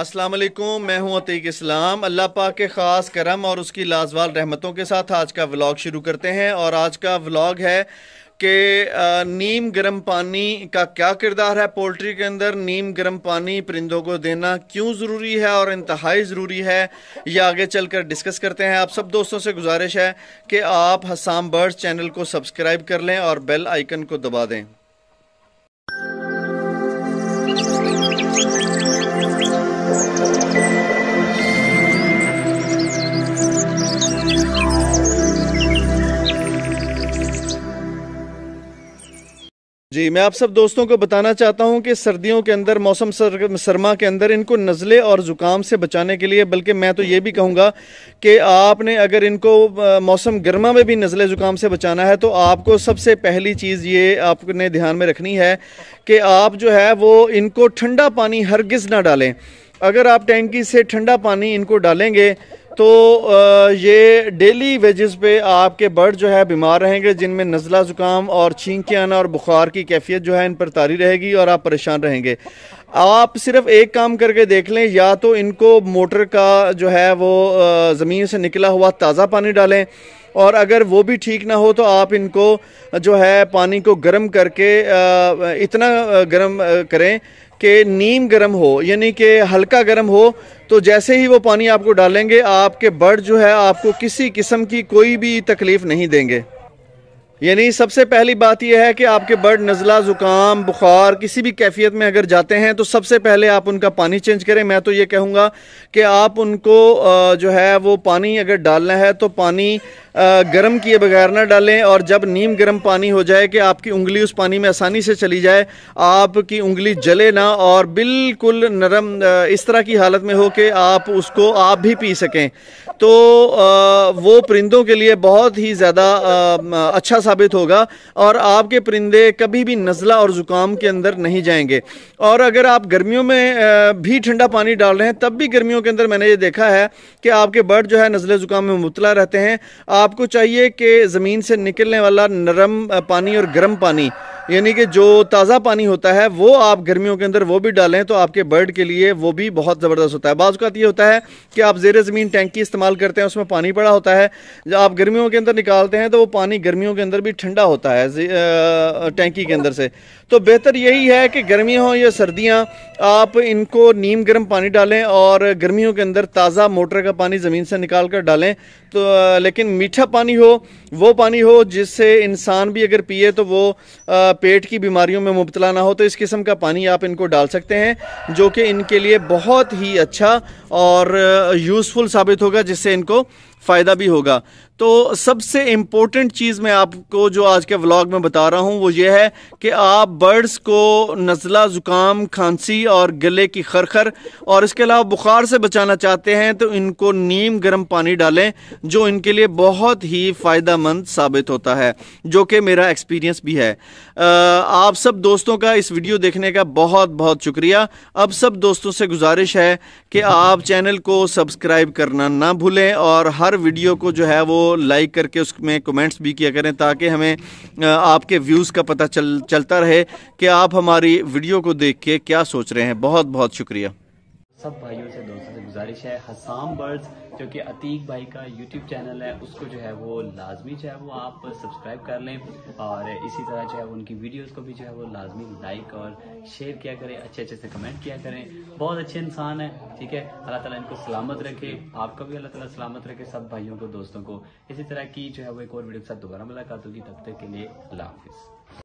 अस्सलाम वालेकुम मैं हूं अतीक इस्लाम अल्लाह पाक के ख़ास करम और उसकी लाजवाल रहमतों के साथ आज का व्लॉग शुरू करते हैं और आज का व्लॉग है कि नीम गर्म पानी का क्या किरदार है पोल्ट्री के अंदर नीम गर्म पानी परिंदों को देना क्यों ज़रूरी है और इंतहाई ज़रूरी है यह आगे चल कर डिस्कस करते हैं आप सब दोस्तों से गुजारिश है कि आप हसाम बर्ड्स चैनल को सब्सक्राइब कर लें और बेल आइकन को दबा दें जी मैं आप सब दोस्तों को बताना चाहता हूं कि सर्दियों के अंदर मौसम सर, सरमा के अंदर इनको नज़ले और ज़ुकाम से बचाने के लिए बल्कि मैं तो ये भी कहूंगा कि आपने अगर इनको मौसम गर्मा में भी नज़ले ज़ुकाम से बचाना है तो आपको सबसे पहली चीज़ ये आपने ध्यान में रखनी है कि आप जो है वो इनको ठंडा पानी हरगिज़ ना डालें अगर आप टैंकी से ठंडा पानी इनको डालेंगे तो ये डेली वेजेस पे आपके बर्ड जो है बीमार रहेंगे जिनमें नज़ला ज़ुकाम और छींक आना और बुखार की कैफियत जो है इन पर तारी रहेगी और आप परेशान रहेंगे आप सिर्फ एक काम करके देख लें या तो इनको मोटर का जो है वो ज़मीन से निकला हुआ ताज़ा पानी डालें और अगर वो भी ठीक ना हो तो आप इनको जो है पानी को गर्म करके इतना गर्म करें कि नीम गर्म हो यानी कि हल्का गर्म हो तो जैसे ही वो पानी आपको डालेंगे आपके बर्ड जो है आपको किसी किस्म की कोई भी तकलीफ़ नहीं देंगे यानी सबसे पहली बात यह है कि आपके बर्ड नज़ला ज़ुकाम बुखार किसी भी कैफियत में अगर जाते हैं तो सबसे पहले आप उनका पानी चेंज करें मैं तो ये कहूँगा कि आप उनको जो है वो पानी अगर डालना है तो पानी गर्म किए बगैर ना डालें और जब नीम गर्म पानी हो जाए कि आपकी उंगली उस पानी में आसानी से चली जाए आपकी उंगली जले ना और बिल्कुल नरम इस तरह की हालत में हो कि आप उसको आप भी पी सकें तो वो परिंदों के लिए बहुत ही ज़्यादा अच्छा साबित होगा और आपके परिंदे कभी भी नज़ला और ज़ुकाम के अंदर नहीं जाएंगे और अगर आप गर्मियों में भी ठंडा पानी डाल रहे हैं तब भी गर्मियों के अंदर मैंने ये देखा है कि आपके बर्ड जो है नज़ले ज़ुकाम में मुबतला रहते हैं आपको चाहिए कि ज़मीन से निकलने वाला नरम पानी और गर्म पानी यानी कि जो ताज़ा पानी होता है वो आप गर्मियों के अंदर वो भी डालें तो आपके बर्ड के लिए वो भी बहुत ज़बरदस्त होता है बाज़ात ये होता है कि आप ज़ेर ज़मीन टैंकी इस्तेमाल करते हैं उसमें पानी पड़ा होता है जब आप गर्मियों के अंदर निकालते हैं तो वो पानी गर्मियों के अंदर भी ठंडा होता है टैंकी के अंदर से तो बेहतर यही है कि गर्मियों हों या सर्दियाँ आप इनको नीम गर्म पानी डालें और गर्मियों के अंदर ताज़ा मोटर का पानी ज़मीन से निकाल कर डालें तो लेकिन मीठा पानी हो वो पानी हो जिससे इंसान भी अगर पिए तो वो पेट की बीमारियों में मुबतला ना हो तो इस किस्म का पानी आप इनको डाल सकते हैं जो कि इनके लिए बहुत ही अच्छा और यूज़फुल साबित होगा जिससे इनको फ़ायदा भी होगा तो सबसे इम्पोर्टेंट चीज़ मैं आपको जो आज के व्लॉग में बता रहा हूँ वो ये है कि आप बर्ड्स को नज़ला ज़ुकाम खांसी और गले की खरखर और इसके अलावा बुखार से बचाना चाहते हैं तो इनको नीम गर्म पानी डालें जो इनके लिए बहुत ही फ़ायदा मंद साबित होता है जो कि मेरा एक्सपीरियंस भी है आप सब दोस्तों का इस वीडियो देखने का बहुत बहुत शुक्रिया अब सब दोस्तों से गुजारिश है कि आप चैनल को सब्सक्राइब करना ना भूलें और हर वीडियो को जो है वो लाइक करके उसमें कमेंट्स भी किया करें ताकि हमें आपके व्यूज़ का पता चल चलता रहे कि आप हमारी वीडियो को देख के क्या सोच रहे हैं बहुत बहुत शुक्रिया सब भाइयों से दोस्तों से गुजारिश है हसाम बर्ड्स जो कि अतीक भाई का यूट्यूब चैनल है उसको जो है वो लाजमी जो है वो आप सब्सक्राइब कर लें और इसी तरह जो है उनकी वीडियोस को भी जो है वो लाजमी लाइक और शेयर किया करें अच्छे अच्छे से कमेंट किया करें बहुत अच्छे इंसान है ठीक है अल्लाह ताला इनको सलामत रखे आपका भी अल्लाह ताला सलामत रखे सब भाइयों को दोस्तों को इसी तरह की जो है वो एक और वीडियो के साथ दोबारा मुलाकात होगी तब तक के लिए अल्लाह हाफिज़